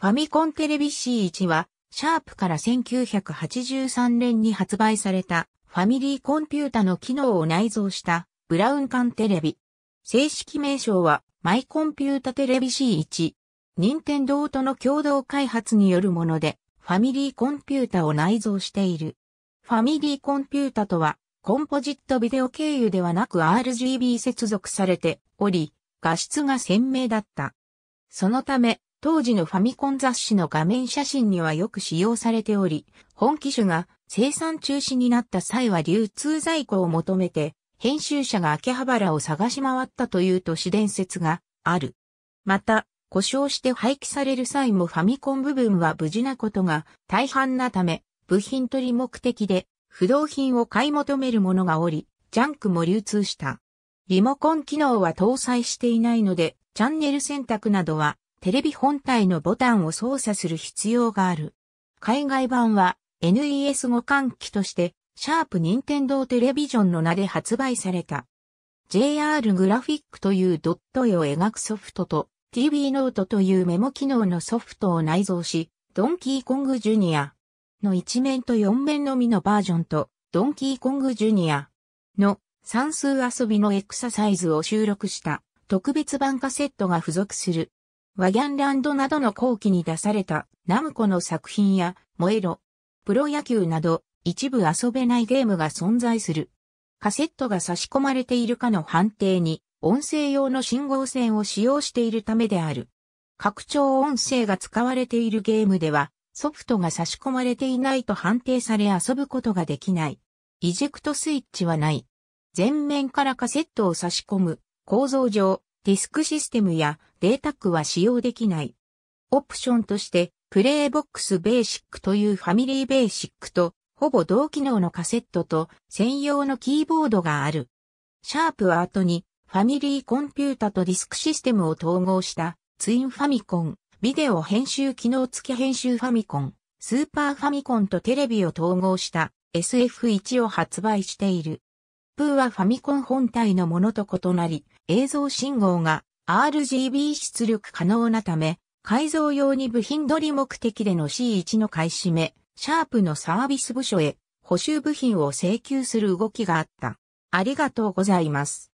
ファミコンテレビ C1 は、シャープから1983年に発売されたファミリーコンピュータの機能を内蔵したブラウン管テレビ。正式名称はマイコンピュータテレビ C1。任天堂との共同開発によるもので、ファミリーコンピュータを内蔵している。ファミリーコンピュータとは、コンポジットビデオ経由ではなく RGB 接続されており、画質が鮮明だった。そのため、当時のファミコン雑誌の画面写真にはよく使用されており、本機種が生産中止になった際は流通在庫を求めて、編集者が秋葉原を探し回ったという都市伝説がある。また、故障して廃棄される際もファミコン部分は無事なことが大半なため、部品取り目的で不動品を買い求める者がおり、ジャンクも流通した。リモコン機能は搭載していないので、チャンネル選択などはテレビ本体のボタンを操作する必要がある。海外版は NES 互換機として、シャープ任天堂テレビジョンの名で発売された。JR グラフィックというドット絵を描くソフトと TV ノートというメモ機能のソフトを内蔵し、ドンキーコングジュニアの1面と4面のみのバージョンと、ドンキーコングジュニアの算数遊びのエクササイズを収録した特別版カセットが付属する。ワギャンランドなどの後期に出されたナムコの作品や、燃えろ、プロ野球など一部遊べないゲームが存在する。カセットが差し込まれているかの判定に、音声用の信号線を使用しているためである。拡張音声が使われているゲームでは、ソフトが差し込まれていないと判定され遊ぶことができない。イジェクトスイッチはない。前面からカセットを差し込む構造上、ディスクシステムやデータックは使用できない。オプションとして、プレイボックスベーシックというファミリーベーシックと、ほぼ同機能のカセットと専用のキーボードがある。シャープは後に、ファミリーコンピュータとディスクシステムを統合した、ツインファミコン、ビデオ編集機能付き編集ファミコン、スーパーファミコンとテレビを統合した SF1 を発売している。プーはファミコン本体のものと異なり、映像信号が RGB 出力可能なため、改造用に部品取り目的での C1 の買い占め、シャープのサービス部署へ補修部品を請求する動きがあった。ありがとうございます。